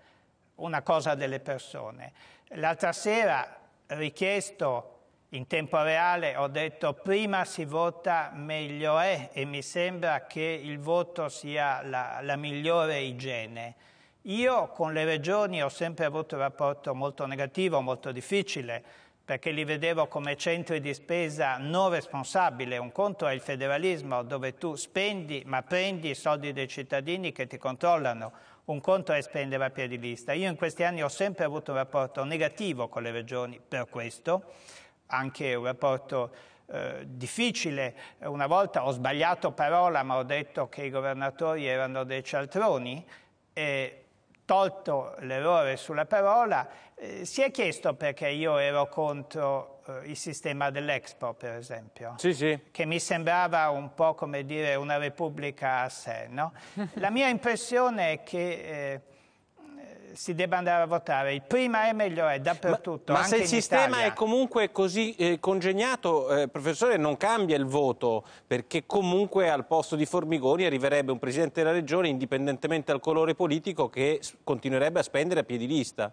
una cosa delle persone. L'altra sera, richiesto in tempo reale, ho detto prima si vota meglio è e mi sembra che il voto sia la, la migliore igiene. Io con le regioni ho sempre avuto un rapporto molto negativo, molto difficile, perché li vedevo come centri di spesa non responsabile. Un conto è il federalismo dove tu spendi ma prendi i soldi dei cittadini che ti controllano. Un conto è spendere a piedi lista. Io in questi anni ho sempre avuto un rapporto negativo con le regioni per questo, anche un rapporto eh, difficile. Una volta ho sbagliato parola ma ho detto che i governatori erano dei cialtroni. E tolto l'errore sulla parola, eh, si è chiesto perché io ero contro eh, il sistema dell'Expo, per esempio, sì, sì. che mi sembrava un po' come dire una repubblica a sé. No? La mia impressione è che eh, si debba andare a votare. Il prima è meglio è dappertutto. Ma, ma se il sistema Italia. è comunque così eh, congegnato, eh, professore, non cambia il voto, perché comunque al posto di Formigoni arriverebbe un presidente della regione, indipendentemente dal colore politico, che continuerebbe a spendere a piedi lista.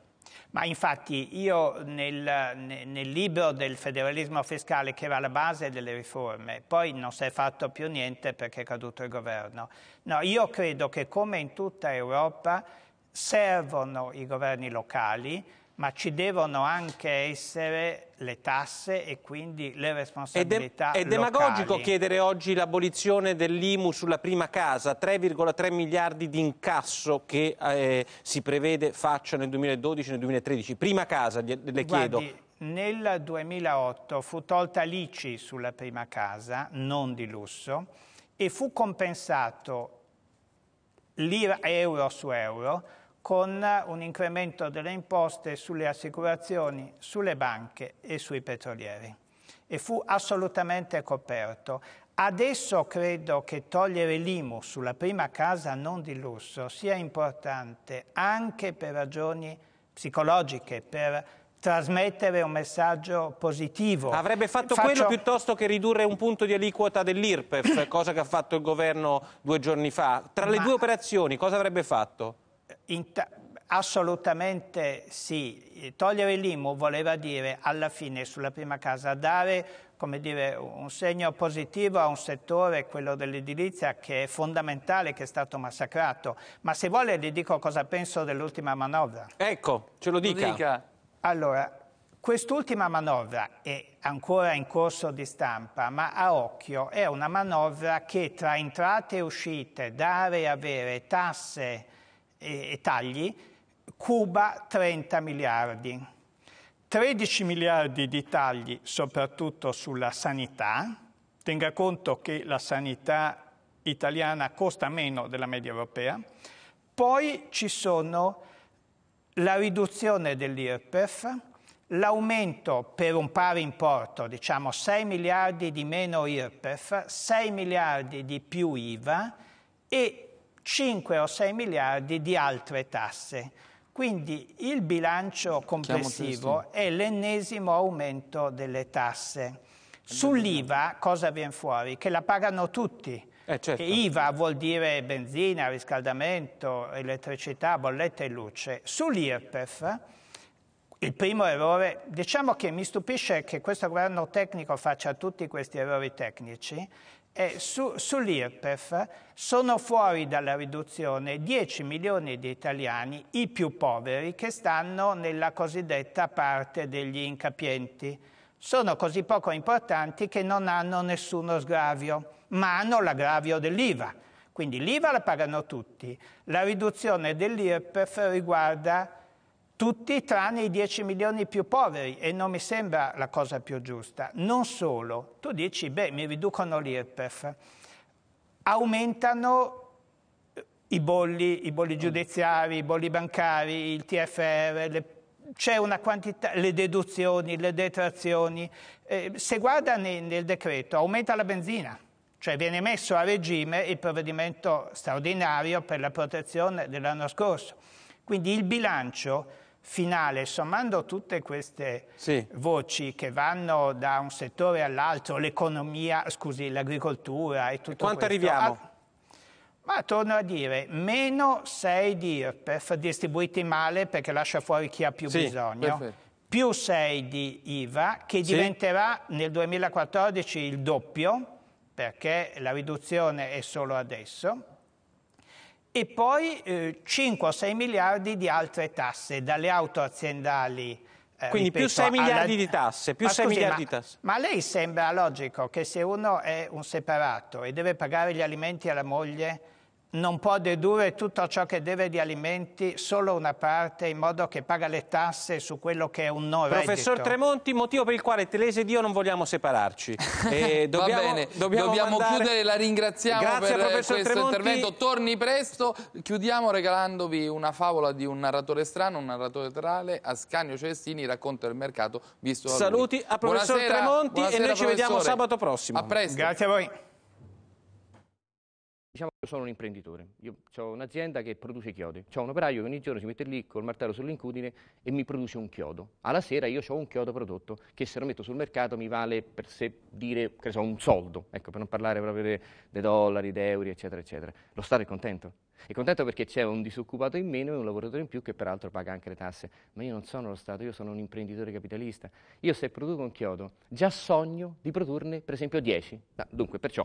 Ma infatti io nel, nel, libro del federalismo fiscale che era la base delle riforme, poi non si è fatto più niente perché è caduto il governo. No, io credo che come in tutta Europa servono i governi locali, ma ci devono anche essere le tasse e quindi le responsabilità. È, de- è demagogico chiedere oggi l'abolizione dell'IMU sulla prima casa, 3,3 miliardi di incasso che eh, si prevede faccia nel 2012 e nel 2013. Prima casa, le Guardi, chiedo. Nel 2008 fu tolta l'ICI sulla prima casa, non di lusso, e fu compensato l'IRA euro su euro con un incremento delle imposte sulle assicurazioni, sulle banche e sui petrolieri. E fu assolutamente coperto. Adesso credo che togliere l'IMU sulla prima casa non di lusso sia importante anche per ragioni psicologiche, per trasmettere un messaggio positivo. Avrebbe fatto Faccio... quello piuttosto che ridurre un punto di aliquota dell'IRPEF, cosa che ha fatto il governo due giorni fa. Tra le due operazioni cosa avrebbe fatto? ta- assolutamente sì. Togliere l'IMU voleva dire alla fine sulla prima casa dare dire, un segno positivo a un settore, quello dell'edilizia, che è fondamentale, che è stato massacrato. Ma se vuole le dico cosa penso dell'ultima manovra. Ecco, ce lo dica. Lo dica. Allora, Quest'ultima manovra è ancora in corso di stampa, ma a occhio è una manovra che tra entrate e uscite, dare e avere, tasse, e tagli, Cuba 30 miliardi, 13 miliardi di tagli soprattutto sulla sanità, tenga conto che la sanità italiana costa meno della media europea, poi ci sono la riduzione dell'IRPEF, l'aumento per un pari importo, diciamo 6 miliardi di meno IRPEF, 6 miliardi di più IVA e 5 o 6 miliardi di altre tasse. Quindi il bilancio complessivo è l'ennesimo aumento delle tasse. Sull'IVA cosa viene fuori? Che la pagano tutti. Eh, certo. IVA vuol dire benzina, riscaldamento, elettricità, bolletta e luce. Sull'IRPEF, il primo errore, diciamo che mi stupisce che questo governo tecnico faccia tutti questi errori tecnici, eh, su, sull'IRPEF sono fuori dalla riduzione 10 milioni di italiani, i più poveri, che stanno nella cosiddetta parte degli incapienti. Sono così poco importanti che non hanno nessuno sgravio, ma hanno l'aggravio dell'IVA. Quindi l'IVA la pagano tutti. La riduzione dell'IRPEF riguarda tutti tranne i 10 milioni più poveri e non mi sembra la cosa più giusta. Non solo, tu dici, beh, mi riducono l'IRPEF, aumentano eh, i bolli, i bolli mm. giudiziari, i bolli bancari, il TFR, c'è una quantità, le deduzioni, le detrazioni. Eh, se guarda nel, nel decreto, aumenta la benzina cioè viene messo a regime il provvedimento straordinario per la protezione dell'anno scorso. Quindi il bilancio finale, sommando tutte queste sì. voci che vanno da un settore all'altro, l'economia, scusi, l'agricoltura e tutto e quanto questo. Quanto arriviamo? Ah, ma torno a dire, meno 6 di IRPEF distribuiti male perché lascia fuori chi ha più sì, bisogno, perfetto. più 6 di IVA che sì. diventerà nel 2014 il doppio perché la riduzione è solo adesso e poi eh, 5 o 6 miliardi di altre tasse, dalle auto aziendali. Eh, Quindi ripeto, più 6 miliardi alla... di tasse, più ma 6 scusi, miliardi ma, di tasse. Ma lei sembra logico che se uno è un separato e deve pagare gli alimenti alla moglie non può dedurre tutto ciò che deve di alimenti, solo una parte, in modo che paga le tasse su quello che è un no reddito. Professor Tremonti, motivo per il quale Telese ed io non vogliamo separarci. E eh, dobbiamo, Va bene, dobbiamo, dobbiamo mandare... chiudere, la ringraziamo Grazie per questo Tremonti. intervento. Torni presto, chiudiamo regalandovi una favola di un narratore strano, un narratore trale, Ascanio Celestini racconta del mercato visto da Saluti lui. a professor buonasera, Tremonti buonasera, e noi ci vediamo sabato prossimo. A presto. Grazie a voi. Diciamo che sono un imprenditore, io ho un'azienda che produce chiodi, ho un operaio che ogni giorno si mette lì col martello sull'incudine e mi produce un chiodo. Alla sera io ho un chiodo prodotto che se lo metto sul mercato mi vale per sé dire, che so, un soldo, ecco, per non parlare proprio dei dollari, di euro, eccetera, eccetera. Lo Stato è contento, è contento perché c'è un disoccupato in meno e un lavoratore in più che peraltro paga anche le tasse. Ma io non sono lo Stato, io sono un imprenditore capitalista. Io se produco un chiodo già sogno di produrne per esempio 10. Ah, dunque, perciò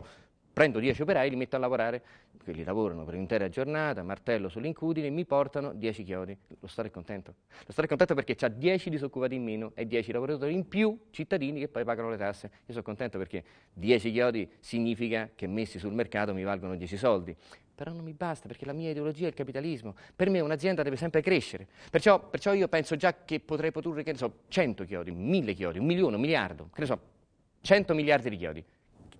prendo 10 operai, li metto a lavorare, quelli lavorano per l'intera giornata, martello sull'incudine, mi portano 10 chiodi. Lo Stato è contento. Lo Stato è contento perché ha 10 disoccupati in meno e 10 lavoratori in più, cittadini che poi pagano le tasse. Io sono contento perché 10 chiodi significa che messi sul mercato mi valgono 10 soldi. Però non mi basta perché la mia ideologia è il capitalismo. Per me un'azienda deve sempre crescere. Perciò, perciò io penso già che potrei produrre, che ne so, 100 chiodi, 1000 chiodi, un milione, un miliardo, che ne so, 100 miliardi di chiodi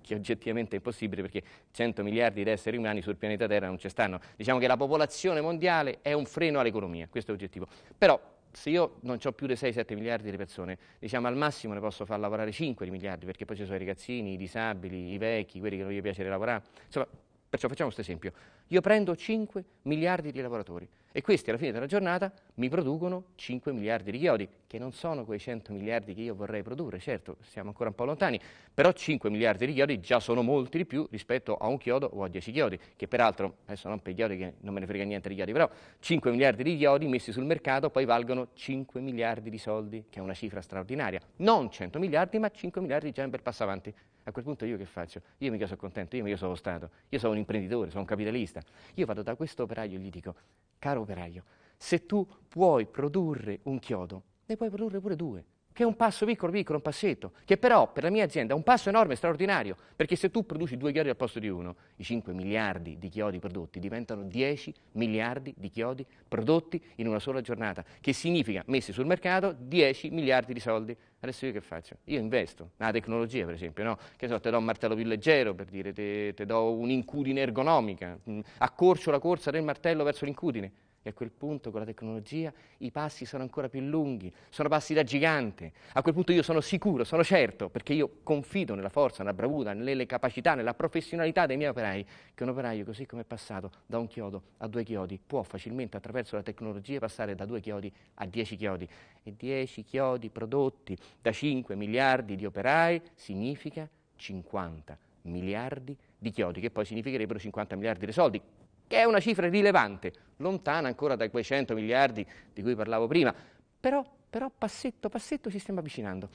che oggettivamente è impossibile perché 100 miliardi di esseri umani sul pianeta Terra non ci stanno. Diciamo che la popolazione mondiale è un freno all'economia, questo è oggettivo. Però se io non ho più di 6-7 miliardi di persone, diciamo al massimo ne posso far lavorare 5 di miliardi, perché poi ci sono i ragazzini, i disabili, i vecchi, quelli che non gli piace lavorare. Insomma, perciò facciamo questo esempio. Io prendo 5 miliardi di lavoratori e questi alla fine della giornata mi producono 5 miliardi di chiodi, che non sono quei 100 miliardi che io vorrei produrre, certo, siamo ancora un po' lontani, però 5 miliardi di chiodi già sono molti di più rispetto a un chiodo o a 10 chiodi, che peraltro, adesso non per chiodi che non me ne frega niente di chiodi, però 5 miliardi di chiodi messi sul mercato poi valgono 5 miliardi di soldi, che è una cifra straordinaria, non 100 miliardi, ma 5 miliardi già è un bel passo avanti. A quel punto io che faccio? Io mica sono contento, io mica sono Stato, io sono un imprenditore, sono un capitalista. Io vado da questo operaio e gli dico, caro operaio, se tu puoi produrre un chiodo, ne puoi produrre pure due, che è un passo piccolo, piccolo, un passetto, che però per la mia azienda è un passo enorme, straordinario, perché se tu produci due chiodi al posto di uno, i 5 miliardi di chiodi prodotti diventano 10 miliardi di chiodi prodotti in una sola giornata, che significa, messi sul mercato, 10 miliardi di soldi. Adesso io che faccio? Io investo nella tecnologia, per esempio, no? Che so, te do un martello più leggero, per dire, te, te do un'incudine ergonomica, mm, accorcio la corsa del martello verso l'incudine. E a quel punto, con la tecnologia, i passi sono ancora più lunghi, sono passi da gigante. A quel punto io sono sicuro, sono certo, perché io confido nella forza, nella bravura, nelle capacità, nella professionalità dei miei operai, che un operaio, così come è passato da un chiodo a due chiodi, può facilmente attraverso la tecnologia passare da due chiodi a dieci chiodi. E dieci chiodi prodotti da 5 miliardi di operai significa 50 miliardi di chiodi, che poi significherebbero 50 miliardi di soldi, che è una cifra rilevante, lontana ancora da quei 100 miliardi di cui parlavo prima, però, però passetto passetto ci stiamo avvicinando.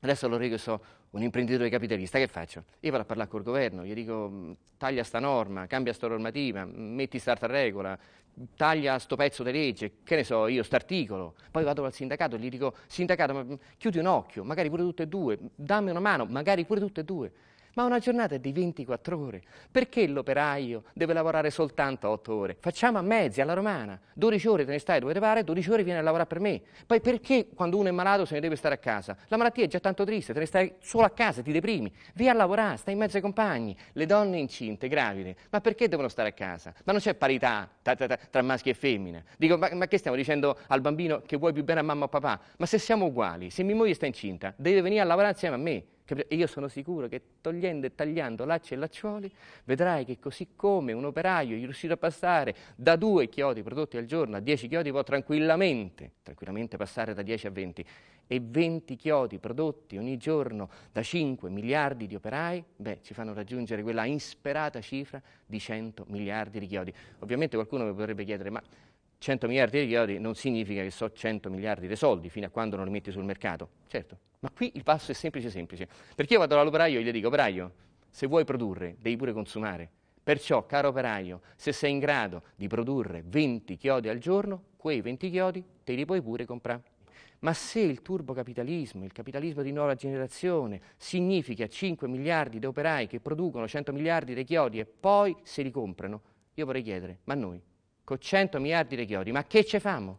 Adesso lo io sono un imprenditore capitalista, che faccio? Io vado a parlare col governo, gli dico mm, taglia sta norma, cambia sta normativa, mm, metti start a regola, taglia sto pezzo di legge, che ne so io, st'articolo. Poi vado dal sindacato e gli dico, sindacato, mm, chiudi un occhio, magari pure tutte e due, dammi una mano, magari pure tutte e due. Ma una giornata è di 24 ore. Perché l'operaio deve lavorare soltanto 8 ore? Facciamo a mezzi, alla romana. 12 ore te ne stai dove te pare, 12 ore vieni a lavorare per me. Poi perché quando uno è malato se ne deve stare a casa? La malattia è già tanto triste, te ne stai solo a casa, ti deprimi. Vai a lavorare, stai in mezzo ai compagni. Le donne incinte, gravide, ma perché devono stare a casa? Ma non c'è parità tra, tra, tra maschi e femmine. Dico, ma, ma che stiamo dicendo al bambino che vuoi più bene a mamma o a papà? Ma se siamo uguali, se mia moglie sta incinta, deve venire a lavorare insieme a me. E io sono sicuro che togliendo e tagliando lacci e lacciuoli vedrai che così come un operaio riuscirà a passare da due chiodi prodotti al giorno a dieci chiodi può tranquillamente, tranquillamente passare da dieci a venti e venti chiodi prodotti ogni giorno da 5 miliardi di operai, beh, ci fanno raggiungere quella insperata cifra di 100 miliardi di chiodi. Ovviamente qualcuno mi potrebbe chiedere, ma 100 miliardi di chiodi non significa che so 100 miliardi di soldi fino a quando non li metti sul mercato, certo, ma qui il passo è semplice semplice, perché io vado all'operaio e gli dico, operaio, se vuoi produrre devi pure consumare, perciò caro operaio, se sei in grado di produrre 20 chiodi al giorno, quei 20 chiodi te li puoi pure comprare. Ma se il turbocapitalismo, il capitalismo di nuova generazione, significa 5 miliardi di operai che producono 100 miliardi di chiodi e poi se li comprano, io vorrei chiedere, ma noi con 100 miliardi di chiodi, ma che ce famo?